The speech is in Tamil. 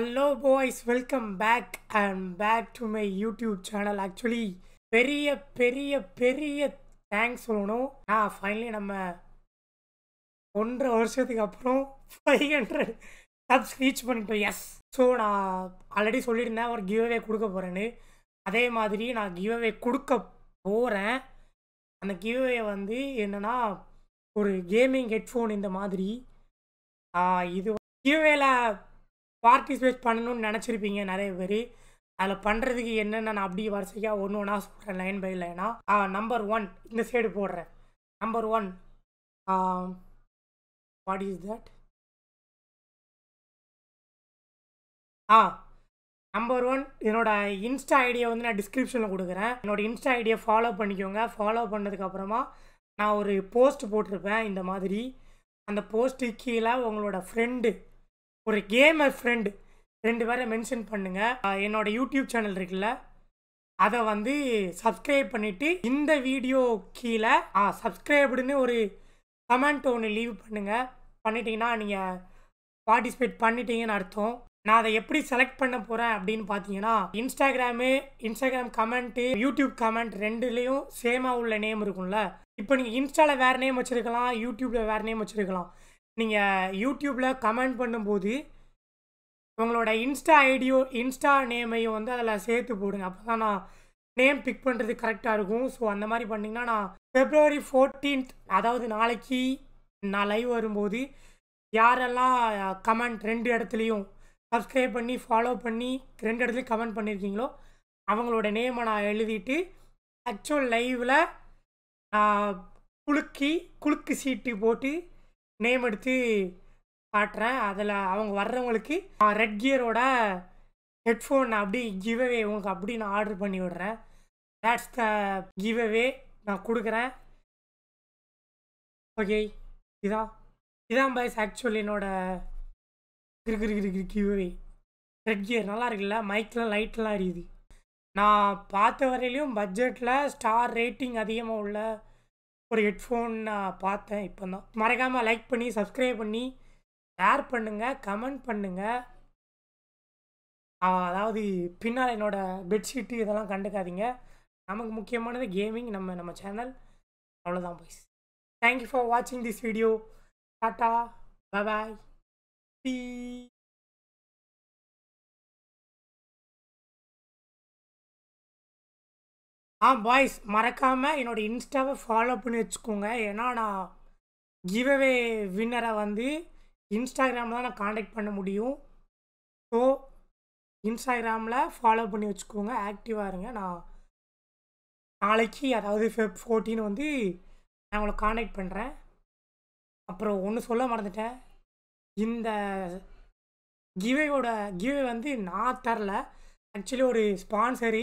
hello boys welcome back and back to my YouTube channel actually பெரிய பெரிய பெரிய தேங்க்ஸ் சொல்லணும் ஆ ஃபைனலி நம்ம ஒன்றரை வருஷத்துக்கு அப்புறம் ஃபைவ் ஹண்ட்ரட் சப்ஸ் ரீச் பண்ணிட்டோம் எஸ் ஸோ நான் ஆல்ரெடி சொல்லியிருந்தேன் ஒரு கிவ்அவே கொடுக்க போகிறேன்னு அதே மாதிரி நான் கிவ்அவே கொடுக்க போகிறேன் அந்த கிவ்அவே வந்து என்னென்னா ஒரு கேமிங் ஹெட்ஃபோன் இந்த மாதிரி இது கிவ்வேல பார்ட்டிசிபேட் பண்ணணும்னு நினச்சிருப்பீங்க நிறைய பேர் அதில் பண்ணுறதுக்கு என்னென்ன நான் அப்படி வரிசையாக ஒன்று ஒன்றா சொல்கிறேன் லைன் பை லைனாக நம்பர் ஒன் இந்த சைடு போடுறேன் number one what is that uh number one என்னோட இன்ஸ்டா ஐடியை வந்து நான் டிஸ்கிரிப்ஷனில் கொடுக்குறேன் என்னோடய இன்ஸ்டா ஐடியை ஃபாலோ பண்ணிக்கோங்க ஃபாலோ பண்ணதுக்கப்புறமா நான் ஒரு போஸ்ட் போட்டிருப்பேன் இந்த மாதிரி அந்த போஸ்ட்டு கீழே உங்களோட ஃப்ரெண்டு ஒரு கேமர் ஃப்ரெண்டு ரெண்டு பேரை மென்ஷன் பண்ணுங்கள் என்னோட யூடியூப் சேனல் இருக்குல்ல அதை வந்து சப்ஸ்கிரைப் பண்ணிவிட்டு இந்த வீடியோ கீழே சப்ஸ்கிரைப்டுன்னு ஒரு கமெண்ட் ஒன்று லீவ் பண்ணுங்கள் பண்ணிட்டீங்கன்னா நீங்கள் பார்ட்டிசிபேட் பண்ணிட்டீங்கன்னு அர்த்தம் நான் அதை எப்படி செலக்ட் பண்ண போகிறேன் அப்படின்னு பார்த்தீங்கன்னா Instagram Instagram comment YouTube comment ரெண்டுலேயும் சேமாக உள்ள நேம் இருக்கும்ல இப்போ நீங்கள் இன்ஸ்டாவில் வேறு நேம் வச்சுருக்கலாம் யூடியூப்பில் வேறு நேம் வச்சுருக்கலாம் நீங்கள் யூடியூப்பில் கமெண்ட் பண்ணும்போது உங்களோட இன்ஸ்டா ஐடியோ இன்ஸ்டா நேமையும் வந்து அதில் சேர்த்து போடுங்க அப்போ தான் நான் நேம் பிக் பண்ணுறது கரெக்டாக இருக்கும் ஸோ அந்த மாதிரி பண்ணிங்கன்னா நான் ஃபெப்ரவரி ஃபோர்டீன்த் அதாவது நாளைக்கு நான் லைவ் வரும்போது யாரெல்லாம் கமெண்ட் ரெண்டு இடத்துலையும் சப்ஸ்கிரைப் பண்ணி ஃபாலோ பண்ணி ரெண்டு இடத்துலையும் கமெண்ட் பண்ணியிருக்கீங்களோ அவங்களோட நேமை நான் எழுதிட்டு ஆக்சுவல் லைவில் குலுக்கி குலுக்கு சீட்டு போட்டு நேம் எடுத்து காட்டுறேன் அதில் அவங்க வர்றவங்களுக்கு ரெட் கியரோட ஹெட்ஃபோன் அப்படி கிவ்அவே உங்களுக்கு அப்படி நான் ஆர்டர் பண்ணி விடுறேன் தேட்ஸ் த கிவ்அவே நான் கொடுக்குறேன் ஓகே இதான் இதான் பாய்ஸ் ஆக்சுவலி என்னோடய கிரு கிரு கிவ்அவே ரெட் கியர் நல்லா இருக்குல்ல மைக்கெலாம் லைட்லாம் எரியுது நான் பார்த்த வரையிலையும் பட்ஜெட்டில் ஸ்டார் ரேட்டிங் அதிகமாக உள்ள ஒரு ஹெட்ஃபோன் நான் பார்த்தேன் இப்போ தான் மறக்காமல் லைக் பண்ணி சப்ஸ்கிரைப் பண்ணி ஷேர் பண்ணுங்கள் கமெண்ட் பண்ணுங்கள் அதாவது பின்னால் என்னோடய பெட்ஷீட்டு இதெல்லாம் கண்டுக்காதீங்க நமக்கு முக்கியமானது கேமிங் நம்ம நம்ம சேனல் அவ்வளோதான் பாய்ஸ் தேங்க்யூ ஃபார் வாட்சிங் திஸ் வீடியோ டாட்டா பாய் பி ஆ பாய்ஸ் மறக்காமல் என்னோடய இன்ஸ்டாவை ஃபாலோ பண்ணி வச்சுக்கோங்க ஏன்னா நான் கிவ்அவே வின்னரை வந்து இன்ஸ்டாகிராமில் தான் நான் காண்டாக்ட் பண்ண முடியும் ஸோ இன்ஸ்டாகிராமில் ஃபாலோ பண்ணி வச்சுக்கோங்க ஆக்டிவாக இருங்க நான் நாளைக்கு அதாவது ஃபெப் ஃபோர்டீன் வந்து நான் உங்களை காண்டாக்ட் பண்ணுறேன் அப்புறம் ஒன்று சொல்ல மறந்துட்டேன் இந்த கிவேயோட கிவே வந்து நான் தரல ஆக்சுவலி ஒரு ஸ்பான்சரி